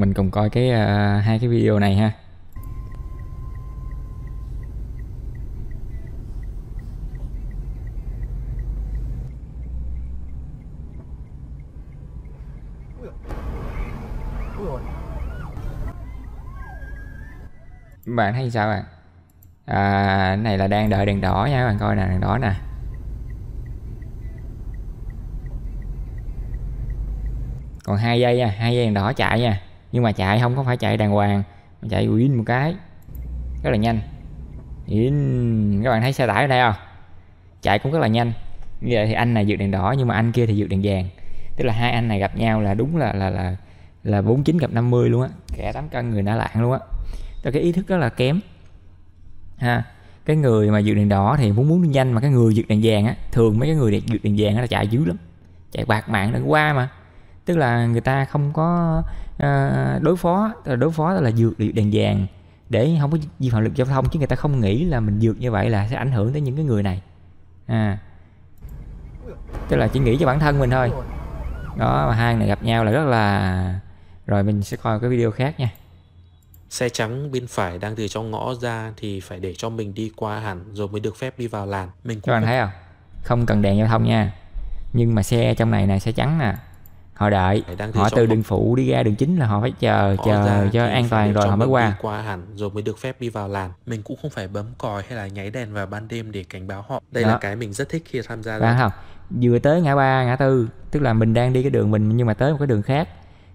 mình cùng coi cái uh, hai cái video này ha bạn thấy sao bạn à? này là đang đợi đèn đỏ nha các bạn coi nè đèn đỏ nè còn hai giây nha hai giây đèn đỏ chạy nha nhưng mà chạy không có phải chạy đàng hoàng mà chạy win một cái rất là nhanh win các bạn thấy xe tải ở đây không chạy cũng rất là nhanh như vậy thì anh này vượt đèn đỏ nhưng mà anh kia thì vượt đèn vàng tức là hai anh này gặp nhau là đúng là là là là 49 gặp 50 luôn á kẻ 8 cân người đã lạng luôn á tức cái ý thức rất là kém ha cái người mà vượt đèn đỏ thì muốn muốn nhanh mà cái người vượt đèn vàng á thường mấy cái người vượt đèn vàng á là chạy dữ lắm chạy bạc mạng nó qua mà tức là người ta không có uh, đối phó ờ, đối phó là dược được đèn vàng để không có vi phạm luật giao thông chứ người ta không nghĩ là mình dược như vậy là sẽ ảnh hưởng tới những cái người này à tức là chỉ nghĩ cho bản thân mình thôi đó mà hai này gặp nhau là rất là rồi mình sẽ coi cái video khác nha xe trắng bên phải đang từ trong ngõ ra thì phải để cho mình đi qua hẳn rồi mới được phép đi vào làn mình các bạn thấy không không cần đèn giao thông nha nhưng mà xe trong này này xe trắng nè họ đợi họ từ đường phụ đi ra đường chính là họ phải chờ họ chờ cho an toàn rồi họ mới qua qua hẳn rồi mới được phép đi vào làn mình cũng không phải bấm còi hay là nháy đèn vào ban đêm để cảnh báo họ đây Đó. là cái mình rất thích khi tham gia bạn không vừa tới ngã ba ngã tư tức là mình đang đi cái đường mình nhưng mà tới một cái đường khác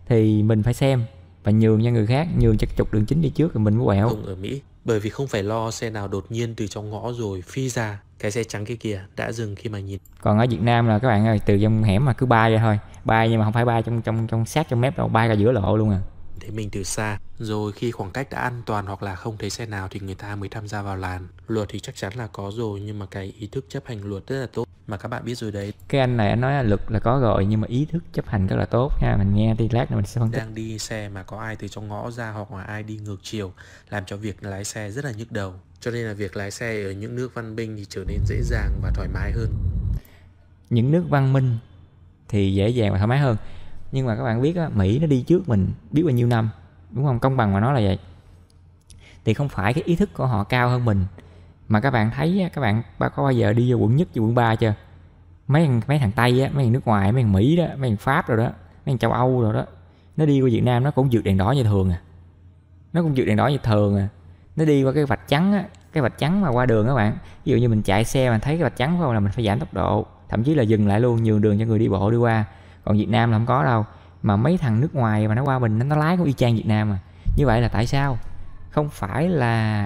thì mình phải xem và nhường cho người khác nhường cho trục đường chính đi trước rồi mình mới quẹo ở Mỹ bởi vì không phải lo xe nào đột nhiên từ trong ngõ rồi phi ra cái xe trắng kia kìa đã dừng khi mà nhìn còn ở Việt Nam là các bạn ơi từ trong hẻm mà cứ bay ra thôi bay nhưng mà không phải bay trong trong trong sát trong mép đâu bay ra giữa lộ luôn à thế mình từ xa rồi khi khoảng cách đã an toàn hoặc là không thấy xe nào thì người ta mới tham gia vào làn luật thì chắc chắn là có rồi nhưng mà cái ý thức chấp hành luật rất là tốt mà các bạn biết rồi đấy cái anh này anh nói là lực là có gọi nhưng mà ý thức chấp hành rất là tốt nha mình nghe đi lát nữa mình sẽ phân tích đang đi xe mà có ai từ trong ngõ ra hoặc là ai đi ngược chiều làm cho việc lái xe rất là nhức đầu cho nên là việc lái xe ở những nước văn minh thì trở nên dễ dàng và thoải mái hơn những nước văn minh thì dễ dàng và thoải mái hơn nhưng mà các bạn biết á, Mỹ nó đi trước mình biết bao nhiêu năm đúng không công bằng mà nói là vậy thì không phải cái ý thức của họ cao hơn mình mà các bạn thấy các bạn có bao giờ đi vô quận nhất vô quận 3 chưa mấy thằng, mấy thằng tây á mấy thằng nước ngoài mấy thằng mỹ đó mấy thằng pháp rồi đó mấy thằng châu âu rồi đó nó đi qua việt nam nó cũng vượt đèn đỏ như thường à nó cũng vượt đèn đỏ như thường à nó đi qua cái vạch trắng á cái vạch trắng mà qua đường các bạn ví dụ như mình chạy xe mà thấy cái vạch trắng không là mình phải giảm tốc độ thậm chí là dừng lại luôn nhường đường cho người đi bộ đi qua còn việt nam là không có đâu mà mấy thằng nước ngoài mà nó qua mình nó lái cũng y chang việt nam à như vậy là tại sao không phải là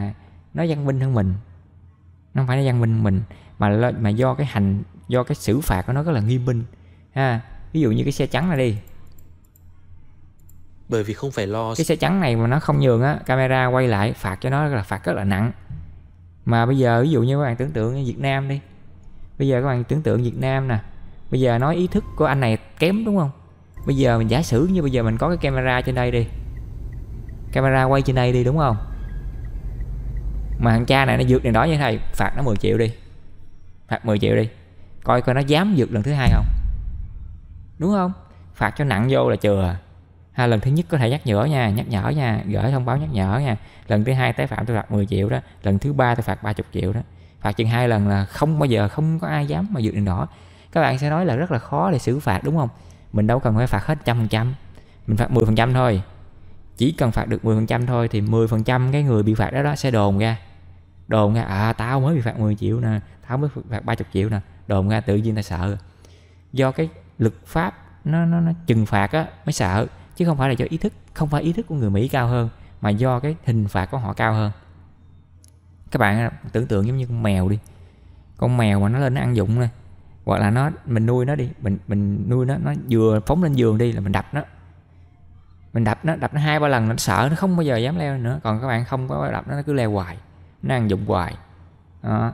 nó văn minh hơn mình nó không phải là văn minh mình mà là, mà do cái hành do cái xử phạt của nó rất là nghiêm minh ha ví dụ như cái xe trắng này đi bởi vì không phải lo cái xe trắng này mà nó không nhường á camera quay lại phạt cho nó là phạt rất là nặng mà bây giờ ví dụ như các bạn tưởng tượng Việt Nam đi bây giờ các bạn tưởng tượng Việt Nam nè bây giờ nói ý thức của anh này kém đúng không bây giờ mình giả sử như bây giờ mình có cái camera trên đây đi camera quay trên đây đi đúng không mà thằng cha này nó vượt này đó với này phạt nó 10 triệu đi phạt 10 triệu đi coi coi nó dám vượt lần thứ hai không đúng không phạt cho nặng vô là chừa ha lần thứ nhất có thể nhắc nhở nha nhắc nhở nha gửi thông báo nhắc nhở nha lần thứ hai tái phạm tôi phạt 10 triệu đó lần thứ ba tôi phạt 30 triệu đó phạt chừng hai lần là không bao giờ không có ai dám mà vượt đèn đỏ các bạn sẽ nói là rất là khó để xử phạt đúng không mình đâu cần phải phạt hết trăm phần trăm mình phạt 10 phần trăm thôi chỉ cần phạt được 10 phần trăm thôi thì 10 phần trăm cái người bị phạt đó đó sẽ đồn ra đồn ra à tao mới bị phạt 10 triệu nè tao mới phạt 30 triệu nè đồn ra tự nhiên ta sợ do cái lực pháp nó nó, nó trừng phạt á mới sợ chứ không phải là do ý thức không phải ý thức của người Mỹ cao hơn mà do cái hình phạt của họ cao hơn các bạn tưởng tượng giống như con mèo đi con mèo mà nó lên nó ăn dụng nè hoặc là nó mình nuôi nó đi mình mình nuôi nó nó vừa phóng lên giường đi là mình đập nó mình đập nó đập nó hai ba lần nó sợ nó không bao giờ dám leo nữa còn các bạn không có đập nó nó cứ leo hoài nó ăn dụng hoài đó.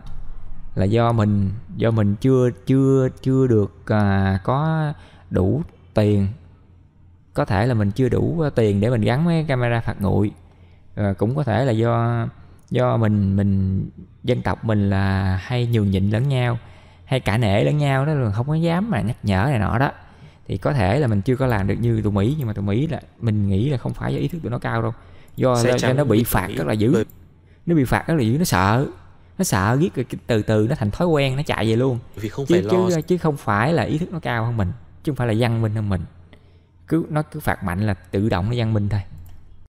là do mình do mình chưa chưa chưa được à, có đủ tiền có thể là mình chưa đủ tiền để mình gắn mấy camera phạt nguội à, cũng có thể là do do mình mình dân tộc mình là hay nhường nhịn lẫn nhau hay cả nể lẫn nhau đó là không có dám mà nhắc nhở này nọ đó thì có thể là mình chưa có làm được như tụi Mỹ nhưng mà tụi Mỹ là mình nghĩ là không phải do ý thức tụi nó cao đâu do, do, do nó bị phạt rất là dữ nó bị phạt rất là dữ nó sợ nó sợ giết rồi từ từ nó thành thói quen nó chạy về luôn vì không chứ, phải chứ, lo chứ không phải là ý thức nó cao hơn mình chứ không phải là văn minh hơn mình cứ nó cứ phạt mạnh là tự động nó văn minh thôi